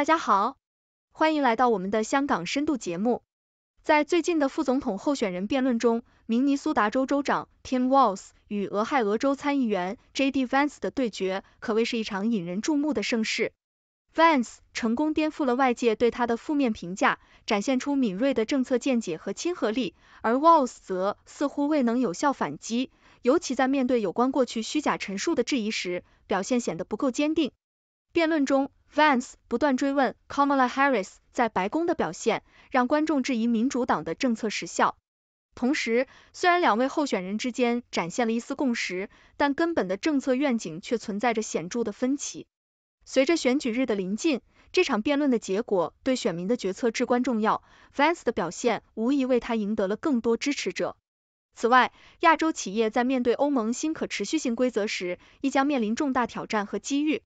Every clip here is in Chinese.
大家好，欢迎来到我们的香港深度节目。在最近的副总统候选人辩论中，明尼苏达州州长 Tim Walz 与俄亥俄州参议员 J.D. Vance 的对决可谓是一场引人注目的盛事。Vance 成功颠覆了外界对他的负面评价，展现出敏锐的政策见解和亲和力，而 Walz 则似乎未能有效反击，尤其在面对有关过去虚假陈述的质疑时，表现显得不够坚定。辩论中，Vance 不断追问 Kamala Harris 在白宫的表现，让观众质疑民主党的政策实效。同时，虽然两位候选人之间展现了一丝共识，但根本的政策愿景却存在着显著的分歧。随着选举日的临近，这场辩论的结果对选民的决策至关重要。Vance 的表现无疑为他赢得了更多支持者。此外，亚洲企业在面对欧盟新可持续性规则时，亦将面临重大挑战和机遇。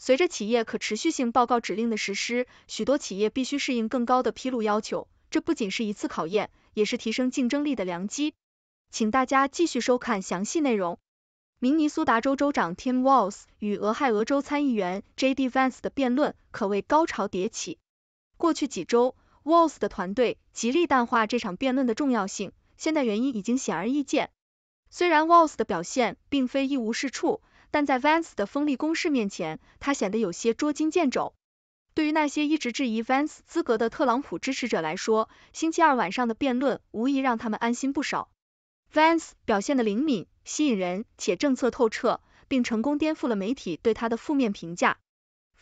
随着企业可持续性报告指令的实施，许多企业必须适应更高的披露要求。这不仅是一次考验，也是提升竞争力的良机。请大家继续收看详细内容。明尼苏达州州长 Tim Walz 与俄亥俄州参议员 J.D. Vance 的辩论可谓高潮迭起。过去几周，Walz 的团队极力淡化这场辩论的重要性，现在原因已经显而易见。虽然 Walz 的表现并非一无是处。但在 Vance 的锋利攻势面前，他显得有些捉襟见肘。对于那些一直质疑 Vance 资格的特朗普支持者来说，星期二晚上的辩论无疑让他们安心不少。Vance 表现的灵敏、吸引人且政策透彻，并成功颠覆了媒体对他的负面评价。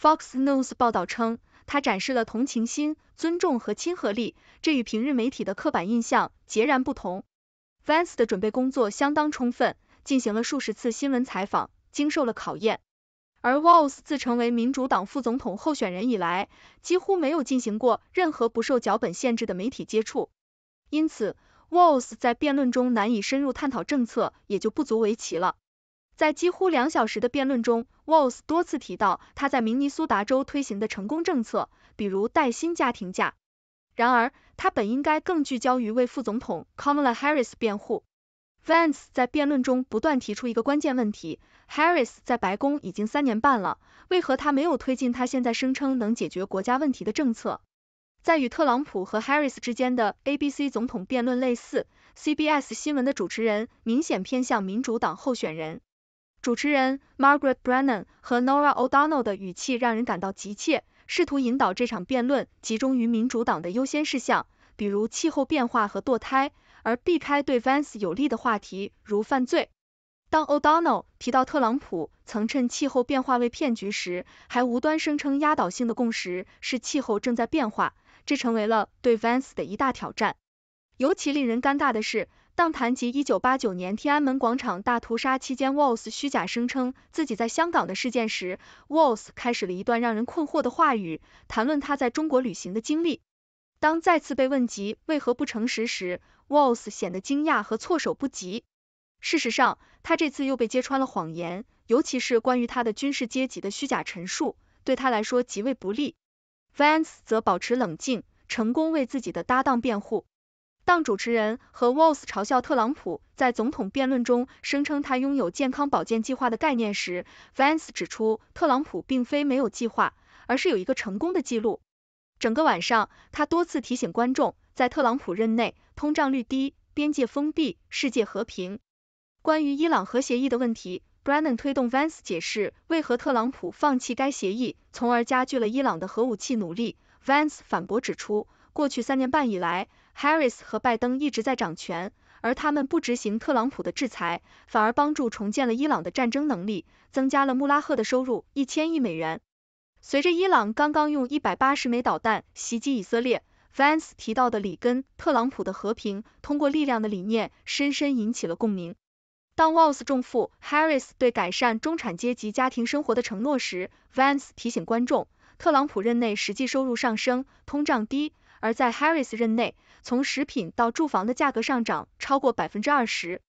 Fox News 报道称，他展示了同情心、尊重和亲和力，这与平日媒体的刻板印象截然不同。Vance 的准备工作相当充分，进行了数十次新闻采访。经受了考验，而 w l 尔 e 自成为民主党副总统候选人以来，几乎没有进行过任何不受脚本限制的媒体接触，因此 w l 尔 e 在辩论中难以深入探讨政策也就不足为奇了。在几乎两小时的辩论中，w l 尔 e 多次提到他在明尼苏达州推行的成功政策，比如带薪家庭假。然而，他本应该更聚焦于为副总统卡 a 拉· r i s 辩护。Vance 在辩论中不断提出一个关键问题。Harris 在白宫已经三年半了，为何他没有推进他现在声称能解决国家问题的政策？在与特朗普和 Harris 之间的 ABC 总统辩论类似，CBS 新闻的主持人明显偏向民主党候选人。主持人 Margaret Brennan 和 Nora O'Donnell 的语气让人感到急切，试图引导这场辩论集中于民主党的优先事项，比如气候变化和堕胎，而避开对 Vance 有利的话题，如犯罪。当 O'Donnell 提到特朗普曾趁气候变化为骗局时，还无端声称压倒性的共识是气候正在变化，这成为了对 Vance 的一大挑战。尤其令人尴尬的是，当谈及1989年天安门广场大屠杀期间 Walls 虚假声称自己在香港的事件时，Walls 开始了一段让人困惑的话语，谈论他在中国旅行的经历。当再次被问及为何不诚实时，Walls 显得惊讶和措手不及。事实上，他这次又被揭穿了谎言，尤其是关于他的军事阶级的虚假陈述，对他来说极为不利。Vance 则保持冷静，成功为自己的搭档辩护。当主持人和 Walls 嘲笑特朗普在总统辩论中声称他拥有健康保健计划的概念时，Vance 指出，特朗普并非没有计划，而是有一个成功的记录。整个晚上，他多次提醒观众，在特朗普任内，通胀率低，边界封闭，世界和平。关于伊朗核协议的问题，Brennan 推动 Vance 解释为何特朗普放弃该协议，从而加剧了伊朗的核武器努力。Vance 反驳指出，过去三年半以来，Harris 和拜登一直在掌权，而他们不执行特朗普的制裁，反而帮助重建了伊朗的战争能力，增加了穆拉赫的收入一千亿美元。随着伊朗刚刚用一百八十枚导弹袭击以色列，Vance 提到的里根、特朗普的和平通过力量的理念，深深引起了共鸣。当 Walls 重负 Harris 对改善中产阶级家庭生活的承诺时，Vance 提醒观众，特朗普任内实际收入上升，通胀低；而在 Harris 任内，从食品到住房的价格上涨超过百分之二十。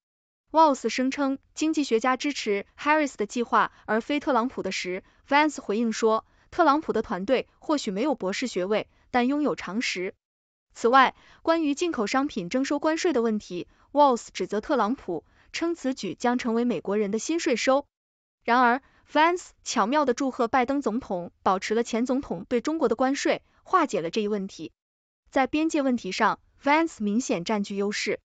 Walls 声称经济学家支持 Harris 的计划而非特朗普的时，Vance 回应说，特朗普的团队或许没有博士学位，但拥有常识。此外，关于进口商品征收关税的问题，Walls 指责特朗普。称此举将成为美国人的新税收。然而，Vance 巧妙的祝贺拜登总统保持了前总统对中国的关税，化解了这一问题。在边界问题上，Vance 明显占据优势。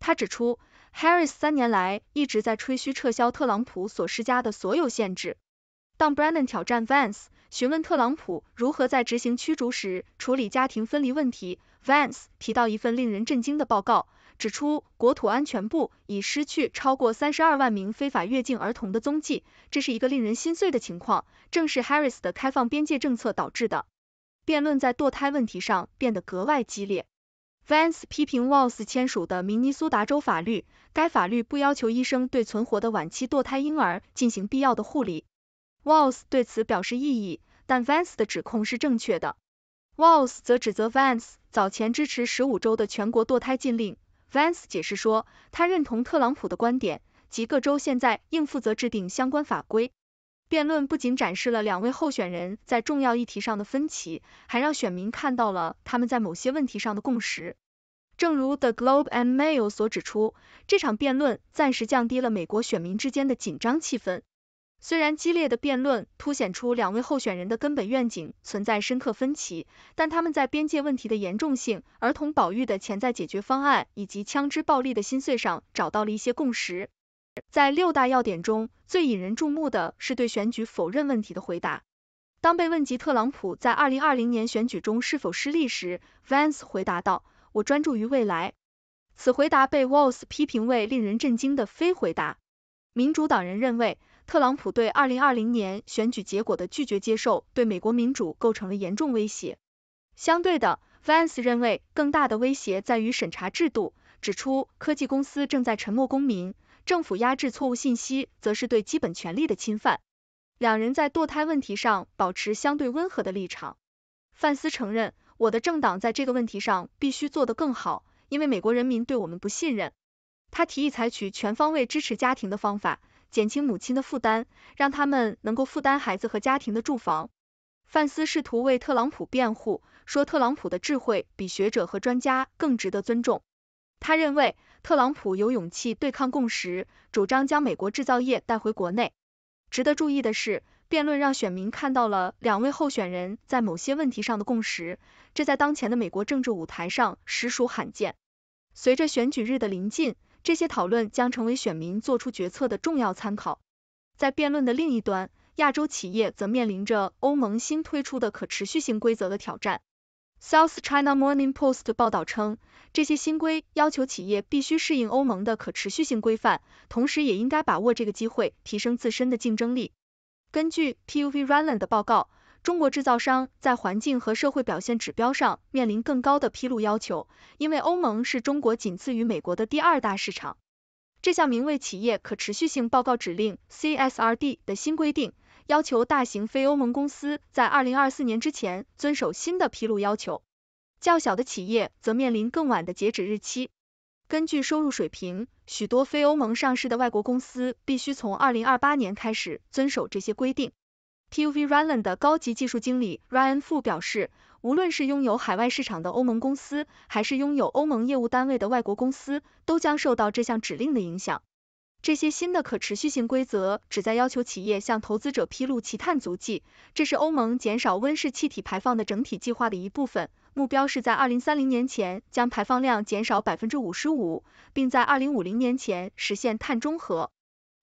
他指出，Harris 三年来一直在吹嘘撤销特朗普所施加的所有限制。当 Brennan 挑战 Vance，询问特朗普如何在执行驱逐时处理家庭分离问题，Vance 提到一份令人震惊的报告。指出国土安全部已失去超过三十二万名非法越境儿童的踪迹，这是一个令人心碎的情况，正是 Harris 的开放边界政策导致的。辩论在堕胎问题上变得格外激烈。Vance 批评 Walls 签署的明尼苏达州法律，该法律不要求医生对存活的晚期堕胎婴儿进行必要的护理。Walls 对此表示异议，但 Vance 的指控是正确的。Walls 则指责 Vance 早前支持十五周的全国堕胎禁令。Vance 解释说，他认同特朗普的观点，及各州现在应负责制定相关法规。辩论不仅展示了两位候选人在重要议题上的分歧，还让选民看到了他们在某些问题上的共识。正如 The Globe and Mail 所指出，这场辩论暂时降低了美国选民之间的紧张气氛。虽然激烈的辩论凸显出两位候选人的根本愿景存在深刻分歧，但他们在边界问题的严重性、儿童保育的潜在解决方案以及枪支暴力的心碎上找到了一些共识。在六大要点中，最引人注目的是对选举否认问题的回答。当被问及特朗普在二零二零年选举中是否失利时，Vance 回答道：“我专注于未来。”此回答被 Walls 批评为令人震惊的非回答。民主党人认为。特朗普对二零二零年选举结果的拒绝接受，对美国民主构成了严重威胁。相对的，v a c e 认为更大的威胁在于审查制度，指出科技公司正在沉默公民，政府压制错误信息，则是对基本权利的侵犯。两人在堕胎问题上保持相对温和的立场。范斯承认，我的政党在这个问题上必须做得更好，因为美国人民对我们不信任。他提议采取全方位支持家庭的方法。减轻母亲的负担，让他们能够负担孩子和家庭的住房。范斯试图为特朗普辩护，说特朗普的智慧比学者和专家更值得尊重。他认为，特朗普有勇气对抗共识，主张将美国制造业带回国内。值得注意的是，辩论让选民看到了两位候选人在某些问题上的共识，这在当前的美国政治舞台上实属罕见。随着选举日的临近。这些讨论将成为选民做出决策的重要参考。在辩论的另一端，亚洲企业则面临着欧盟新推出的可持续性规则的挑战。South China Morning Post 报道称，这些新规要求企业必须适应欧盟的可持续性规范，同时也应该把握这个机会，提升自身的竞争力。根据 P U V Rylan 的报告。中国制造商在环境和社会表现指标上面临更高的披露要求，因为欧盟是中国仅次于美国的第二大市场。这项名为企业可持续性报告指令 （CSRD） 的新规定，要求大型非欧盟公司在2024年之前遵守新的披露要求，较小的企业则面临更晚的截止日期。根据收入水平，许多非欧盟上市的外国公司必须从2028年开始遵守这些规定。Puv Runland 的高级技术经理 Ryan Fu 表示，无论是拥有海外市场的欧盟公司，还是拥有欧盟业务单位的外国公司，都将受到这项指令的影响。这些新的可持续性规则旨在要求企业向投资者披露其碳足迹，这是欧盟减少温室气体排放的整体计划的一部分。目标是在2030年前将排放量减少百分之五十五，并在2050年前实现碳中和。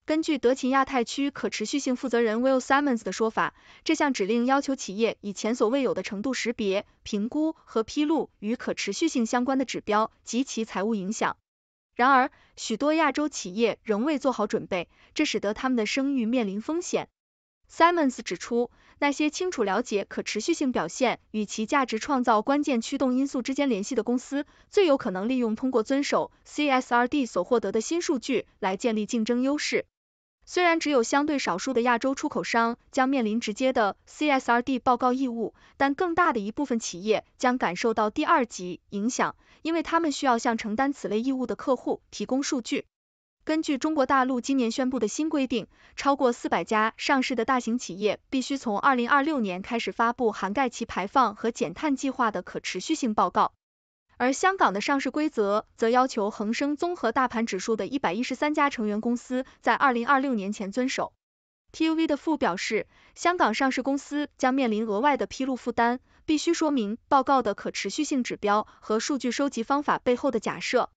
根据德勤亚太区可持续性负责人 Will Simons 的说法，这项指令要求企业以前所未有的程度识别、评估和披露与可持续性相关的指标及其财务影响。然而，许多亚洲企业仍未做好准备，这使得他们的声誉面临风险。Simons 指出，那些清楚了解可持续性表现与其价值创造关键驱动因素之间联系的公司，最有可能利用通过遵守 CSRD 所获得的新数据来建立竞争优势。虽然只有相对少数的亚洲出口商将面临直接的 CSRD 报告义务，但更大的一部分企业将感受到第二级影响，因为他们需要向承担此类义务的客户提供数据。根据中国大陆今年宣布的新规定，超过四百家上市的大型企业必须从二零二六年开始发布涵盖其排放和减碳计划的可持续性报告。而香港的上市规则则要求恒生综合大盘指数的一百一十三家成员公司在二零二六年前遵守。TUV 的副表示，香港上市公司将面临额外的披露负担，必须说明报告的可持续性指标和数据收集方法背后的假设。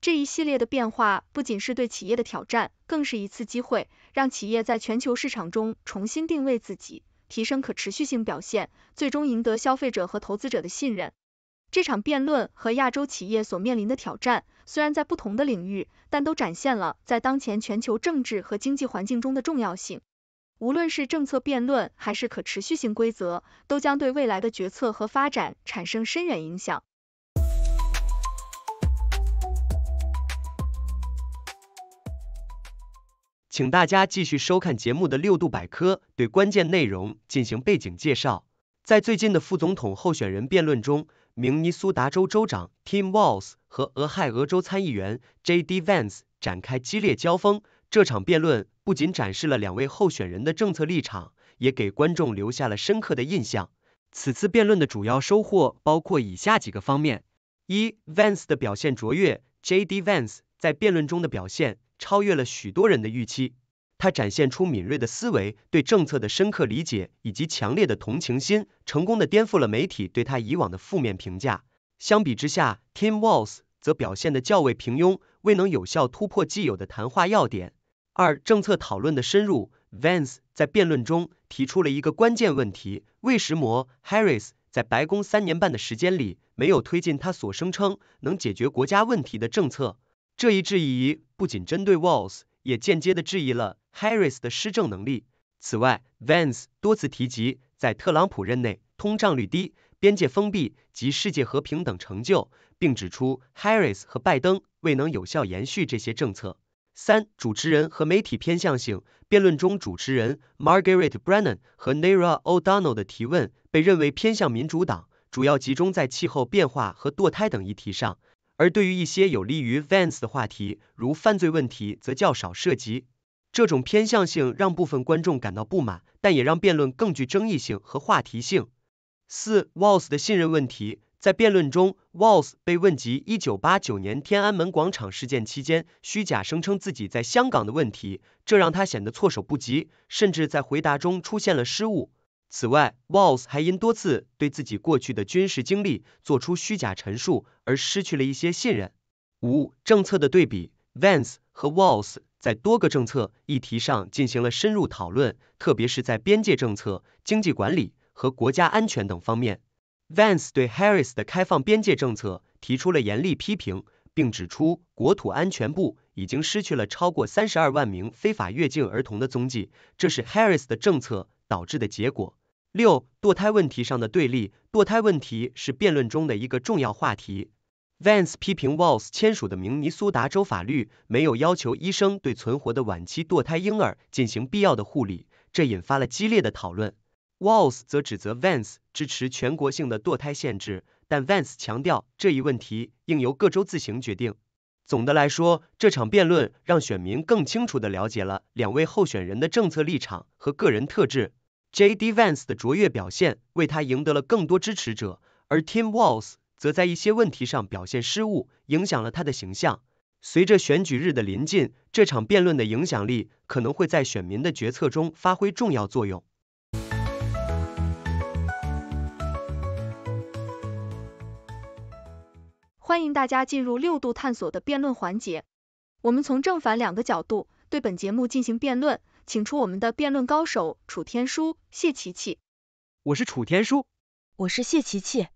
这一系列的变化不仅是对企业的挑战，更是一次机会，让企业在全球市场中重新定位自己，提升可持续性表现，最终赢得消费者和投资者的信任。这场辩论和亚洲企业所面临的挑战虽然在不同的领域，但都展现了在当前全球政治和经济环境中的重要性。无论是政策辩论还是可持续性规则，都将对未来的决策和发展产生深远影响。请大家继续收看节目的六度百科，对关键内容进行背景介绍。在最近的副总统候选人辩论中，明尼苏达州州长 Tim Walz 和俄亥俄州参议员 JD Vance 展开激烈交锋。这场辩论不仅展示了两位候选人的政策立场，也给观众留下了深刻的印象。此次辩论的主要收获包括以下几个方面：一、Vance 的表现卓越，JD Vance 在辩论中的表现超越了许多人的预期。他展现出敏锐的思维、对政策的深刻理解以及强烈的同情心，成功的颠覆了媒体对他以往的负面评价。相比之下，Tim Walls 则表现得较为平庸，未能有效突破既有的谈话要点。二、政策讨论的深入，Vance 在辩论中提出了一个关键问题：为什么 h a r r i s 在白宫三年半的时间里没有推进他所声称能解决国家问题的政策？这一质疑不仅针对 Walls，也间接地质疑了。Harris 的施政能力。此外，Vance 多次提及在特朗普任内通胀率低、边界封闭及世界和平等成就，并指出 Harris 和拜登未能有效延续这些政策。三、主持人和媒体偏向性。辩论中，主持人 Margaret Brennan 和 Nira O'Donnell 的提问被认为偏向民主党，主要集中在气候变化和堕胎等议题上；而对于一些有利于 Vance 的话题，如犯罪问题，则较少涉及。这种偏向性让部分观众感到不满，但也让辩论更具争议性和话题性。四，Walls 的信任问题，在辩论中，Walls 被问及一九八九年天安门广场事件期间虚假声称自己在香港的问题，这让他显得措手不及，甚至在回答中出现了失误。此外，Walls 还因多次对自己过去的军事经历做出虚假陈述而失去了一些信任。五，政策的对比，Vance。和 Walls 在多个政策议题上进行了深入讨论，特别是在边界政策、经济管理和国家安全等方面。Vance 对 Harris 的开放边界政策提出了严厉批评，并指出国土安全部已经失去了超过三十二万名非法越境儿童的踪迹，这是 Harris 的政策导致的结果。六、堕胎问题上的对立，堕胎问题是辩论中的一个重要话题。Vance 批评 Walls 签署的明尼苏达州法律没有要求医生对存活的晚期堕胎婴儿进行必要的护理，这引发了激烈的讨论。Walls 则指责 Vance 支持全国性的堕胎限制，但 Vance 强调这一问题应由各州自行决定。总的来说，这场辩论让选民更清楚地了解了两位候选人的政策立场和个人特质。J.D. Vance 的卓越表现为他赢得了更多支持者，而 Tim Walls。则在一些问题上表现失误，影响了他的形象。随着选举日的临近，这场辩论的影响力可能会在选民的决策中发挥重要作用。欢迎大家进入六度探索的辩论环节，我们从正反两个角度对本节目进行辩论，请出我们的辩论高手楚天舒、谢琪琪。我是楚天舒。我是谢琪琪。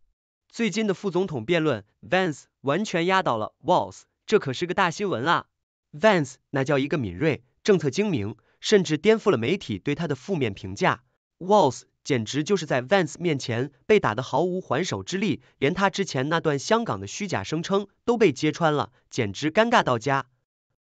最近的副总统辩论，Vance 完全压倒了 Walls，这可是个大新闻啊！Vance 那叫一个敏锐，政策精明，甚至颠覆了媒体对他的负面评价。Walls 简直就是在 Vance 面前被打得毫无还手之力，连他之前那段香港的虚假声称都被揭穿了，简直尴尬到家。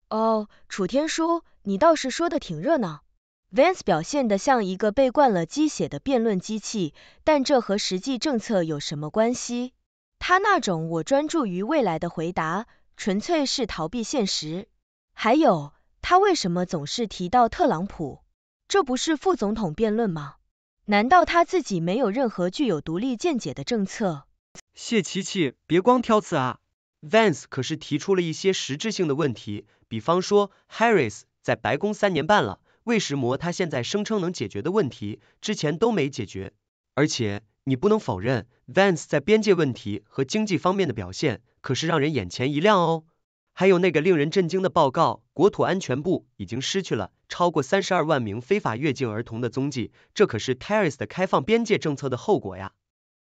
哦，楚天舒，你倒是说的挺热闹。Vance 表现得像一个被灌了鸡血的辩论机器，但这和实际政策有什么关系？他那种我专注于未来的回答，纯粹是逃避现实。还有，他为什么总是提到特朗普？这不是副总统辩论吗？难道他自己没有任何具有独立见解的政策？谢琪琪，别光挑刺啊！Vance 可是提出了一些实质性的问题，比方说，Harris 在白宫三年半了。为什么他现在声称能解决的问题，之前都没解决。而且你不能否认，Vance 在边界问题和经济方面的表现可是让人眼前一亮哦。还有那个令人震惊的报告，国土安全部已经失去了超过三十二万名非法越境儿童的踪迹，这可是 t e r r i s 的开放边界政策的后果呀。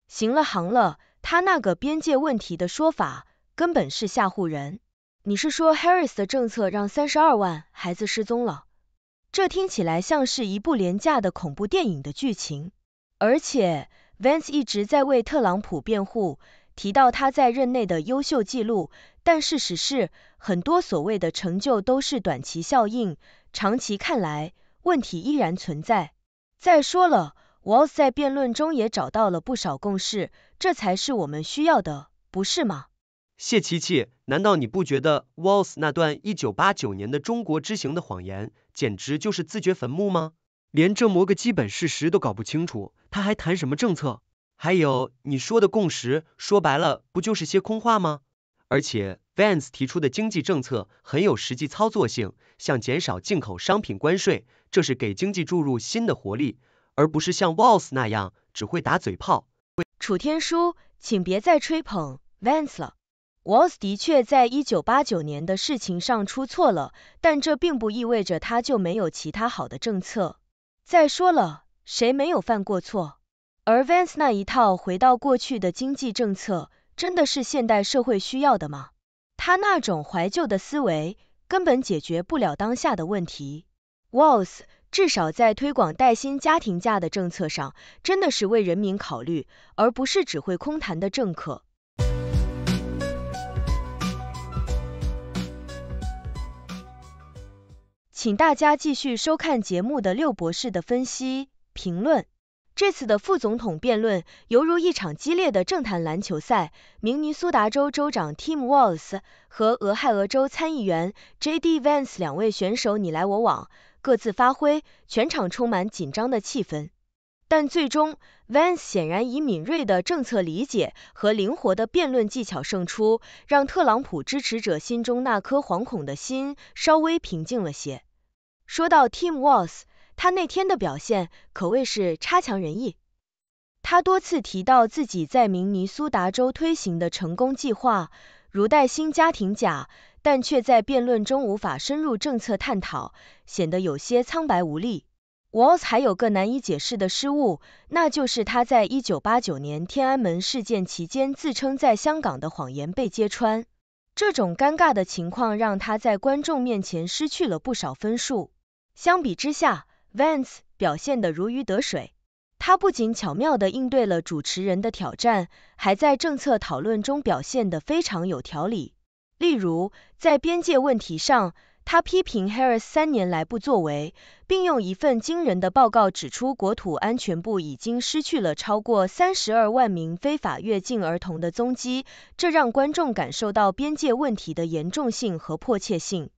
行了行了，他那个边界问题的说法根本是吓唬人。你是说 Harris 的政策让三十二万孩子失踪了？这听起来像是一部廉价的恐怖电影的剧情。而且，Vance 一直在为特朗普辩护，提到他在任内的优秀记录。但事实是，很多所谓的成就都是短期效应，长期看来问题依然存在。再说了 w a l s e 在辩论中也找到了不少共识，这才是我们需要的，不是吗？谢琪琪，难道你不觉得 Walls 那段一九八九年的中国之行的谎言，简直就是自掘坟墓吗？连这么个基本事实都搞不清楚，他还谈什么政策？还有你说的共识，说白了不就是些空话吗？而且 Vance 提出的经济政策很有实际操作性，像减少进口商品关税，这是给经济注入新的活力，而不是像 Walls 那样只会打嘴炮。楚天舒，请别再吹捧 Vance 了。Walls 的确在一九八九年的事情上出错了，但这并不意味着他就没有其他好的政策。再说了，谁没有犯过错？而 Vance 那一套回到过去的经济政策，真的是现代社会需要的吗？他那种怀旧的思维，根本解决不了当下的问题。Walls 至少在推广带薪家庭假的政策上，真的是为人民考虑，而不是只会空谈的政客。请大家继续收看节目的六博士的分析评论。这次的副总统辩论犹如一场激烈的政坛篮球赛，明尼苏达州州长 Tim Walz 和俄亥俄州参议员 J.D. Vance 两位选手你来我往，各自发挥，全场充满紧张的气氛。但最终，Vance 显然以敏锐的政策理解和灵活的辩论技巧胜出，让特朗普支持者心中那颗惶恐的心稍微平静了些。说到 Team w a l s 他那天的表现可谓是差强人意。他多次提到自己在明尼苏达州推行的成功计划，如带薪家庭假，但却在辩论中无法深入政策探讨，显得有些苍白无力。w a l s 还有个难以解释的失误，那就是他在1989年天安门事件期间自称在香港的谎言被揭穿。这种尴尬的情况让他在观众面前失去了不少分数。相比之下，Vance 表现得如鱼得水。他不仅巧妙地应对了主持人的挑战，还在政策讨论中表现得非常有条理。例如，在边界问题上，他批评 Harris 三年来不作为，并用一份惊人的报告指出国土安全部已经失去了超过三十二万名非法越境儿童的踪迹，这让观众感受到边界问题的严重性和迫切性。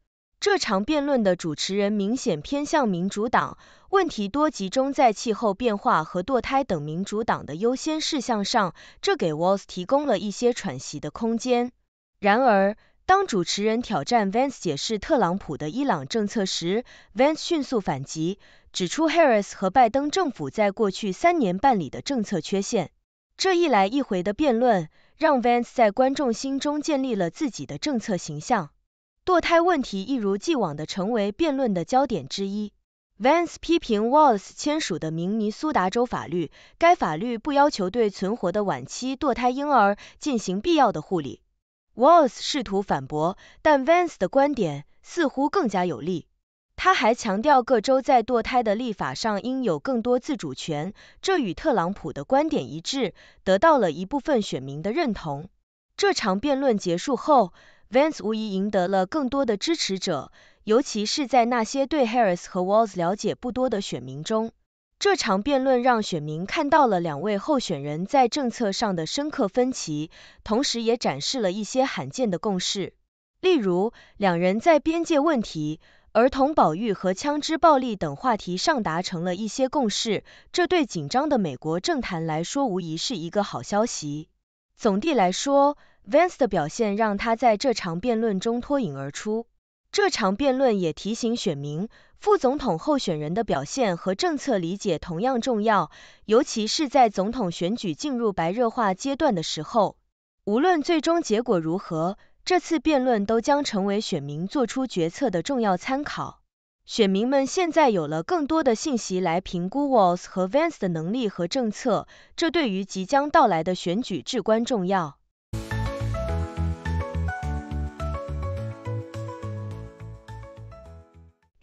这场辩论的主持人明显偏向民主党，问题多集中在气候变化和堕胎等民主党的优先事项上，这给 Walls 提供了一些喘息的空间。然而，当主持人挑战 Vance 解释特朗普的伊朗政策时，Vance 迅速反击，指出 Harris 和拜登政府在过去三年办理的政策缺陷。这一来一回的辩论，让 Vance 在观众心中建立了自己的政策形象。堕胎问题一如既往地成为辩论的焦点之一。Vance 批评 Wallace 签署的明尼苏达州法律，该法律不要求对存活的晚期堕胎婴儿进行必要的护理。Wallace 试图反驳，但 Vance 的观点似乎更加有力。他还强调各州在堕胎的立法上应有更多自主权，这与特朗普的观点一致，得到了一部分选民的认同。这场辩论结束后。Vance 无疑赢得了更多的支持者，尤其是在那些对 Harris 和 Walls 了解不多的选民中。这场辩论让选民看到了两位候选人在政策上的深刻分歧，同时也展示了一些罕见的共识。例如，两人在边界问题、儿童保育和枪支暴力等话题上达成了一些共识，这对紧张的美国政坛来说无疑是一个好消息。总的来说，Vance 的表现让他在这场辩论中脱颖而出。这场辩论也提醒选民，副总统候选人的表现和政策理解同样重要，尤其是在总统选举进入白热化阶段的时候。无论最终结果如何，这次辩论都将成为选民做出决策的重要参考。选民们现在有了更多的信息来评估 v l s s 和 Vance 的能力和政策，这对于即将到来的选举至关重要。